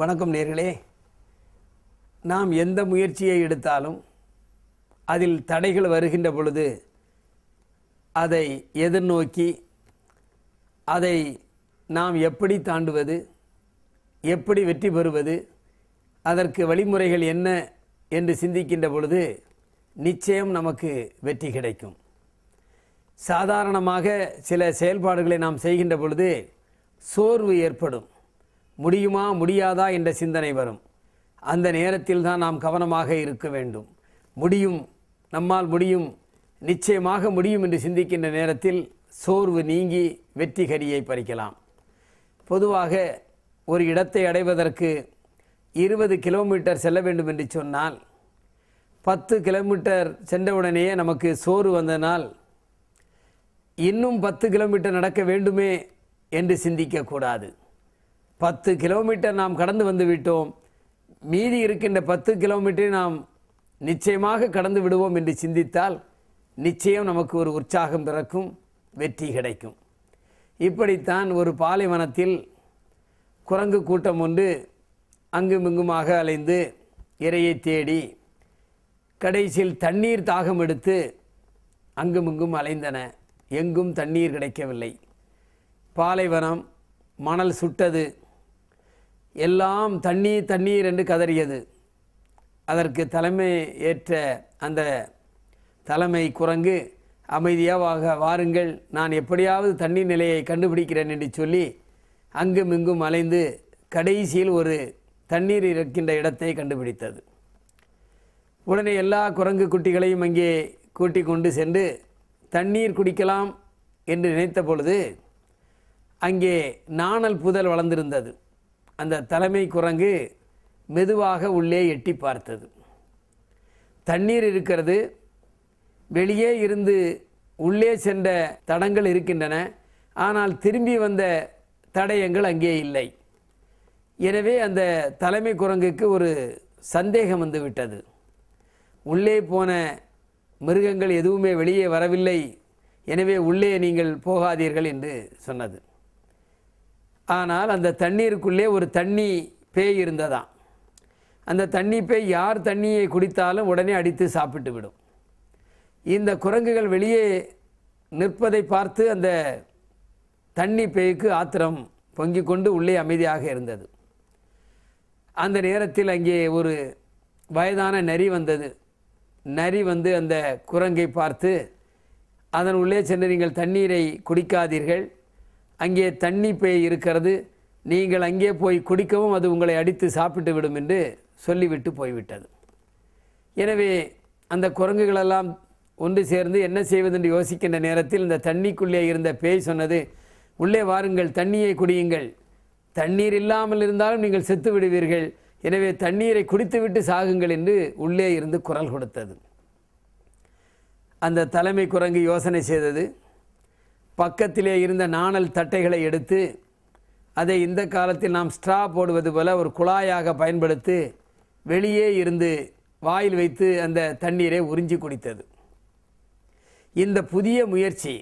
வணக்கம் நேர்களே நாம் எந்த முயற்சியை எடுத்தாலும் அதில் தடைகள் வருகின்ற பொழுது அதை எதிர்நோக்கி அதை நாம் எப்படி தாண்டுவது எப்படி வெற்றி பெறுவது அதற்கு வழிமுறைகள் என்ன என்று சிந்திக்கின்ற பொழுது நிச்சயம் நமக்கு வெற்றி கிடைக்கும் சாதாரணமாக சில செயல்பாடுகளை நாம் செய்கின்ற பொழுது சோர்வு ஏற்படும் முடியுமா முடியாதா என்ற சிந்தனை வரும் அந்த நேரத்தில் தான் நாம் கவனமாக இருக்க வேண்டும் முடியும் நம்மால் முடியும் நிச்சயமாக முடியும் என்று சிந்திக்கின்ற நேரத்தில் சோர்வு நீங்கி வெற்றி கரியை பறிக்கலாம் பொதுவாக ஒரு இடத்தை அடைவதற்கு இருபது கிலோமீட்டர் செல்ல வேண்டும் என்று சொன்னால் பத்து கிலோமீட்டர் சென்றவுடனேயே நமக்கு சோறு வந்தனால் இன்னும் பத்து கிலோமீட்டர் நடக்க வேண்டுமே என்று சிந்திக்கக்கூடாது பத்து கிலோமீட்டர் நாம் கடந்து வந்து விட்டோம் மீதி இருக்கின்ற பத்து கிலோமீட்டரை நாம் நிச்சயமாக கடந்து விடுவோம் என்று சிந்தித்தால் நிச்சயம் நமக்கு ஒரு உற்சாகம் பிறக்கும் வெற்றி கிடைக்கும் இப்படித்தான் ஒரு பாலைவனத்தில் குரங்கு கூட்டம் ஒன்று அங்கும் இங்குமாக அலைந்து இறையை தேடி கடைசியில் தண்ணீர் தாகம் எடுத்து அங்குமிங்கும் அலைந்தன எங்கும் தண்ணீர் கிடைக்கவில்லை பாலைவனம் மணல் சுட்டது எல்லாம் தண்ணீர் தண்ணீர் என்று கதறியது அதற்கு தலைமை ஏற்ற அந்த தலைமை குரங்கு அமைதியாக வாருங்கள் நான் எப்படியாவது தண்ணீர் நிலையை கண்டுபிடிக்கிறேன் என்று சொல்லி அங்கும் இங்கும் அலைந்து கடைசியில் ஒரு தண்ணீர் இருக்கின்ற இடத்தை கண்டுபிடித்தது உடனே எல்லா குரங்கு குட்டிகளையும் அங்கே கூட்டி கொண்டு சென்று தண்ணீர் குடிக்கலாம் என்று நினைத்த பொழுது அங்கே நாணல் புதல் வளர்ந்திருந்தது அந்த தலைமை குரங்கு மெதுவாக உள்ளே எட்டி பார்த்தது தண்ணீர் இருக்கிறது வெளியே இருந்து உள்ளே சென்ற தடங்கள் இருக்கின்றன ஆனால் திரும்பி வந்த தடயங்கள் அங்கே இல்லை எனவே அந்த தலைமை குரங்குக்கு ஒரு சந்தேகம் வந்துவிட்டது உள்ளே போன மிருகங்கள் எதுவுமே வெளியே வரவில்லை எனவே உள்ளே நீங்கள் போகாதீர்கள் என்று சொன்னது ஆனால் அந்த தண்ணீருக்குள்ளே ஒரு தண்ணி பேய் இருந்ததாம் அந்த தண்ணி பேய் யார் தண்ணியை குடித்தாலும் உடனே அடித்து சாப்பிட்டு விடும் இந்த குரங்குகள் வெளியே நிற்பதை பார்த்து அந்த தண்ணி பேய்க்கு ஆத்திரம் பொங்கிக் கொண்டு உள்ளே அமைதியாக இருந்தது அந்த நேரத்தில் அங்கே ஒரு வயதான நரி வந்தது நரி வந்து அந்த குரங்கை பார்த்து அதன் உள்ளே சென்று நீங்கள் தண்ணீரை குடிக்காதீர்கள் அங்கே தண்ணி பேய் இருக்கிறது நீங்கள் அங்கே போய் குடிக்கவும் அது உங்களை அடித்து சாப்பிட்டு விடும் என்று சொல்லிவிட்டு போய்விட்டது எனவே அந்த குரங்குகளெல்லாம் ஒன்று சேர்ந்து என்ன செய்வது என்று யோசிக்கின்ற நேரத்தில் இந்த தண்ணிக்குள்ளே இருந்த பேய் சொன்னது உள்ளே வாருங்கள் தண்ணியை குடியுங்கள் தண்ணீர் இல்லாமல் இருந்தாலும் நீங்கள் செத்து விடுவீர்கள் எனவே தண்ணீரை குடித்துவிட்டு சாகுங்கள் என்று உள்ளே இருந்து குரல் கொடுத்தது அந்த தலைமை குரங்கு யோசனை செய்தது பக்கத்திலே இருந்த நாணல் தட்டைகளை எடுத்து அதை இந்த காலத்தில் நாம் ஸ்ட்ரா போடுவது போல ஒரு குழாயாக பயன்படுத்தி வெளியே இருந்து வாயில் வைத்து அந்த தண்ணீரை உறிஞ்சி குடித்தது இந்த புதிய முயற்சி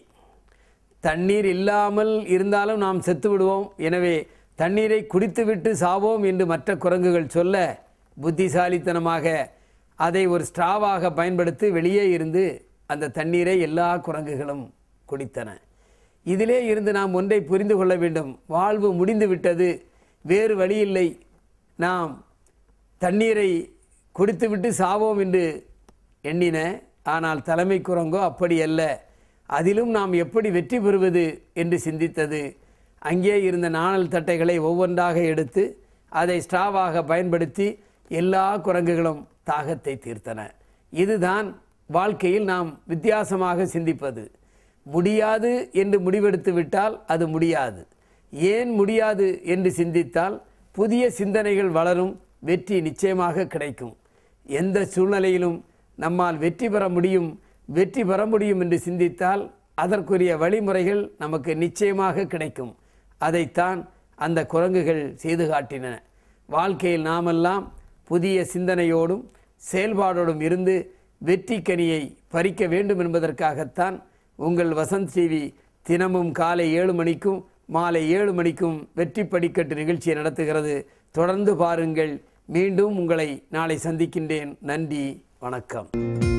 தண்ணீர் இல்லாமல் இருந்தாலும் நாம் செத்து விடுவோம் எனவே தண்ணீரை குடித்துவிட்டு சாவோம் என்று மற்ற குரங்குகள் சொல்ல புத்திசாலித்தனமாக அதை ஒரு ஸ்ட்ராவாக பயன்படுத்தி வெளியே இருந்து அந்த தண்ணீரை எல்லா குரங்குகளும் குடித்தன இதிலே இருந்து நாம் ஒன்றை புரிந்து கொள்ள வேண்டும் வாழ்வு முடிந்து விட்டது வேறு வழியில்லை நாம் தண்ணீரை குடித்துவிட்டு சாவோம் என்று எண்ணின ஆனால் தலைமை குரங்கோ அப்படி அல்ல அதிலும் நாம் எப்படி வெற்றி பெறுவது என்று சிந்தித்தது அங்கே இருந்த நாணல் தட்டைகளை ஒவ்வொன்றாக எடுத்து அதை ஸ்ட்ராவாக பயன்படுத்தி எல்லா குரங்குகளும் தாகத்தை தீர்த்தன இதுதான் வாழ்க்கையில் நாம் வித்தியாசமாக சிந்திப்பது முடியாது என்று முடிவெடுத்து விட்டால் அது முடியாது ஏன் முடியாது என்று சிந்தித்தால் புதிய சிந்தனைகள் வளரும் வெற்றி நிச்சயமாக கிடைக்கும் எந்த சூழ்நிலையிலும் நம்மால் வெற்றி பெற முடியும் வெற்றி பெற முடியும் என்று சிந்தித்தால் அதற்குரிய வழிமுறைகள் நமக்கு நிச்சயமாக கிடைக்கும் அதைத்தான் அந்த குரங்குகள் செய்து காட்டின வாழ்க்கையில் நாமெல்லாம் புதிய சிந்தனையோடும் செயல்பாடோடும் இருந்து வெற்றி கனியை பறிக்க வேண்டும் என்பதற்காகத்தான் உங்கள் வசந்த் டிவி தினமும் காலை ஏழு மணிக்கும் மாலை ஏழு மணிக்கும் வெற்றி படிக்கட்டு நிகழ்ச்சியை நடத்துகிறது தொடர்ந்து பாருங்கள் மீண்டும் உங்களை நாளை சந்திக்கின்றேன் நன்றி வணக்கம்